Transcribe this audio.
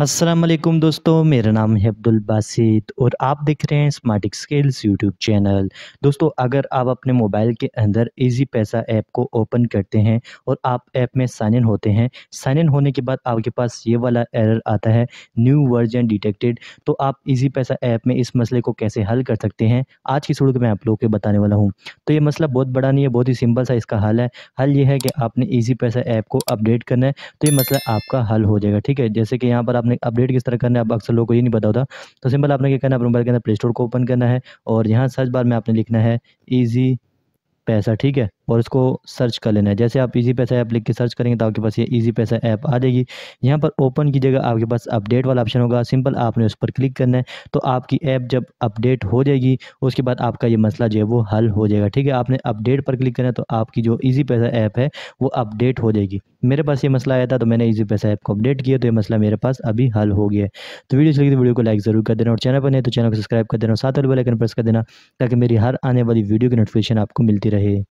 असलम दोस्तों मेरा नाम है अब्दुल बासित और आप देख रहे हैं स्मार्ट स्केल्स यूट्यूब चैनल दोस्तों अगर आप अपने मोबाइल के अंदर इजी पैसा ऐप को ओपन करते हैं और आप ऐप में साइन इन होते हैं साइन इन होने के बाद आपके पास ये वाला एरर आता है न्यू वर्जन डिटेक्टेड तो आप इजी पैसा ऐप में इस मसले को कैसे हल कर सकते हैं आज की शुरू मैं आप लोगों के बताने वाला हूँ तो ये मसला बहुत बड़ा नहीं है बहुत ही सिंपल सा इसका हल है हल ये है कि आपने ईजी पैसा ऐप को अपडेट करना है तो ये मसला आपका हल हो जाएगा ठीक है जैसे कि यहाँ पर आप आपने अपडेट किस तरह करना है आप अक्सर लोगों को ये नहीं पता होता तो सिंपल आपने क्या करना है अपने मोबाइल के अंदर प्ले स्टोर को ओपन करना है और यहाँ सर्च बार में आपने लिखना है ईजी पैसा ठीक है और इसको सर्च कर लेना है जैसे आप इजी पैसा ऐप लिख के सर्च करेंगे तो आपके पास ये ईजी पैसा ऐप आ जाएगी यहाँ पर ओपन की जगह आपके पास अपडेट वाला ऑप्शन होगा सिंपल आपने उस पर क्लिक करना है तो आपकी ऐप जब अपडेट हो जाएगी उसके बाद आपका ये मसला जो है वो हल हो जाएगा ठीक है आपने अपडेट पर क्लिक करना है तो आपकी जो ईजी पैसा ऐप है वो अपडेट हो जाएगी मेरे पास ये मसला आया था तो मैंने ईजी पैसा ऐप को अपडेट किया तो ये मसला मेरे पास अभी हल हो गया तो वीडियो चलिए तो वीडियो को लाइक जरूर कर देना और चैनल पर नहीं तो चैनल को सब्सक्राइब कर देना और साथ बेलाइकन बेल आइकन प्रेस कर देना ताकि मेरी हर आने वाली वीडियो की नोटिफिकेशन आपको मिलती रहे